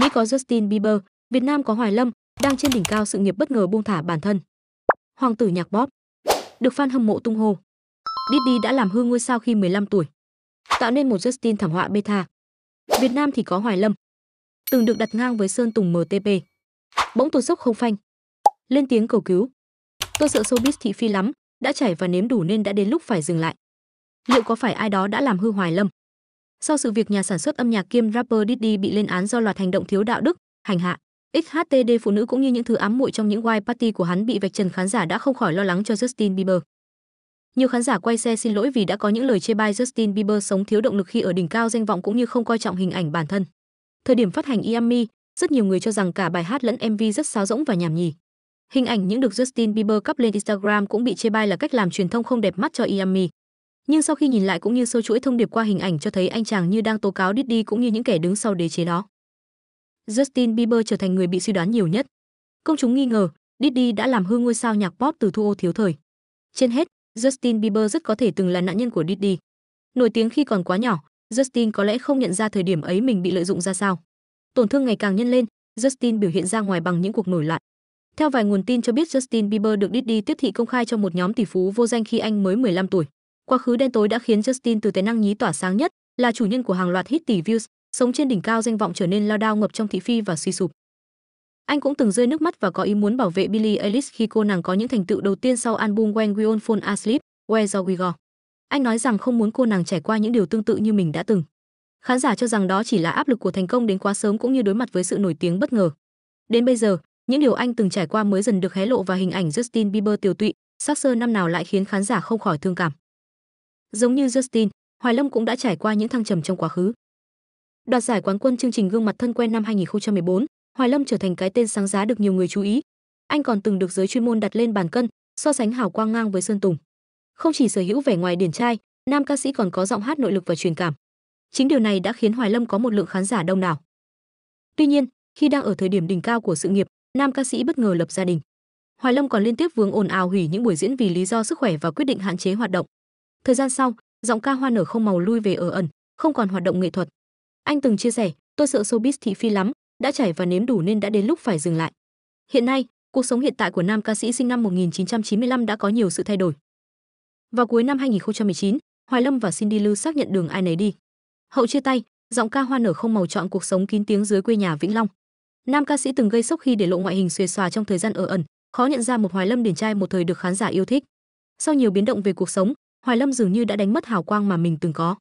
Mỹ có Justin Bieber, Việt Nam có Hoài Lâm, đang trên đỉnh cao sự nghiệp bất ngờ buông thả bản thân. Hoàng tử nhạc bóp được fan hâm mộ tung hô. Diddy đã làm hư ngôi sao khi 15 tuổi, tạo nên một Justin thảm họa beta. Việt Nam thì có Hoài Lâm, từng được đặt ngang với Sơn Tùng MTP. Bỗng tôi sốc không phanh, lên tiếng cầu cứu. Tôi sợ showbiz thị phi lắm, đã chảy và nếm đủ nên đã đến lúc phải dừng lại. Liệu có phải ai đó đã làm hư Hoài Lâm? sau sự việc nhà sản xuất âm nhạc kiêm rapper Diddy bị lên án do loạt hành động thiếu đạo đức, hành hạ. XHTD phụ nữ cũng như những thứ ám muội trong những white party của hắn bị vạch trần khán giả đã không khỏi lo lắng cho Justin Bieber. Nhiều khán giả quay xe xin lỗi vì đã có những lời chê bai Justin Bieber sống thiếu động lực khi ở đỉnh cao danh vọng cũng như không coi trọng hình ảnh bản thân. Thời điểm phát hành Yummy, rất nhiều người cho rằng cả bài hát lẫn MV rất sáo rỗng và nhảm nhí. Hình ảnh những được Justin Bieber cắp lên Instagram cũng bị chê bai là cách làm truyền thông không đẹp mắt cho Yummy nhưng sau khi nhìn lại cũng như sâu chuỗi thông điệp qua hình ảnh cho thấy anh chàng như đang tố cáo Diddy cũng như những kẻ đứng sau đế chế đó. Justin Bieber trở thành người bị suy đoán nhiều nhất. Công chúng nghi ngờ Diddy đã làm hư ngôi sao nhạc pop từ thu ô thiếu thời. Trên hết, Justin Bieber rất có thể từng là nạn nhân của Diddy. Nổi tiếng khi còn quá nhỏ, Justin có lẽ không nhận ra thời điểm ấy mình bị lợi dụng ra sao. Tổn thương ngày càng nhân lên, Justin biểu hiện ra ngoài bằng những cuộc nổi loạn. Theo vài nguồn tin cho biết Justin Bieber được Diddy tiếp thị công khai cho một nhóm tỷ phú vô danh khi anh mới 15 tuổi. Quá khứ đen tối đã khiến Justin từ tài năng nhí tỏa sáng nhất, là chủ nhân của hàng loạt hit tỷ views, sống trên đỉnh cao danh vọng trở nên lao đao ngập trong thị phi và suy sụp. Anh cũng từng rơi nước mắt và có ý muốn bảo vệ Billie Eilish khi cô nàng có những thành tựu đầu tiên sau album When We All Fall Asleep, Where's We Go. Anh nói rằng không muốn cô nàng trải qua những điều tương tự như mình đã từng. Khán giả cho rằng đó chỉ là áp lực của thành công đến quá sớm cũng như đối mặt với sự nổi tiếng bất ngờ. Đến bây giờ, những điều anh từng trải qua mới dần được hé lộ và hình ảnh Justin Bieber tiểu tụy, sắc sơ năm nào lại khiến khán giả không khỏi thương cảm. Giống như Justin, Hoài Lâm cũng đã trải qua những thăng trầm trong quá khứ. Đoạt giải quán quân chương trình gương mặt thân quen năm 2014, Hoài Lâm trở thành cái tên sáng giá được nhiều người chú ý. Anh còn từng được giới chuyên môn đặt lên bàn cân, so sánh hào quang ngang với Sơn Tùng. Không chỉ sở hữu vẻ ngoài điển trai, nam ca sĩ còn có giọng hát nội lực và truyền cảm. Chính điều này đã khiến Hoài Lâm có một lượng khán giả đông đảo. Tuy nhiên, khi đang ở thời điểm đỉnh cao của sự nghiệp, nam ca sĩ bất ngờ lập gia đình. Hoài Lâm còn liên tiếp vướng ồn ào hủy những buổi diễn vì lý do sức khỏe và quyết định hạn chế hoạt động. Thời gian sau, giọng ca Hoa nở không màu lui về ở ẩn, không còn hoạt động nghệ thuật. Anh từng chia sẻ, tôi sợ showbiz thị phi lắm, đã trải và nếm đủ nên đã đến lúc phải dừng lại. Hiện nay, cuộc sống hiện tại của nam ca sĩ sinh năm 1995 đã có nhiều sự thay đổi. Vào cuối năm 2019, Hoài Lâm và Cindy Lưu xác nhận đường ai nấy đi. Hậu chia tay, giọng ca Hoa nở không màu chọn cuộc sống kín tiếng dưới quê nhà Vĩnh Long. Nam ca sĩ từng gây sốc khi để lộ ngoại hình xuề xòa trong thời gian ở ẩn, khó nhận ra một Hoài Lâm điển trai một thời được khán giả yêu thích. Sau nhiều biến động về cuộc sống, Hoài Lâm dường như đã đánh mất hào quang mà mình từng có.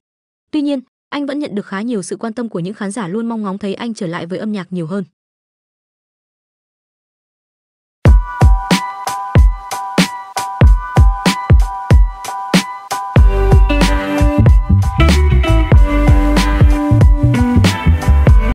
Tuy nhiên, anh vẫn nhận được khá nhiều sự quan tâm của những khán giả luôn mong ngóng thấy anh trở lại với âm nhạc nhiều hơn.